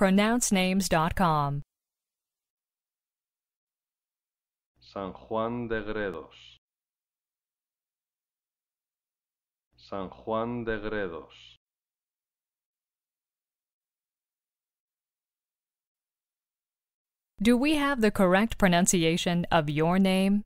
pronouncenames.com. San Juan de Gredos. San Juan de Gredos. Do we have the correct pronunciation of your name?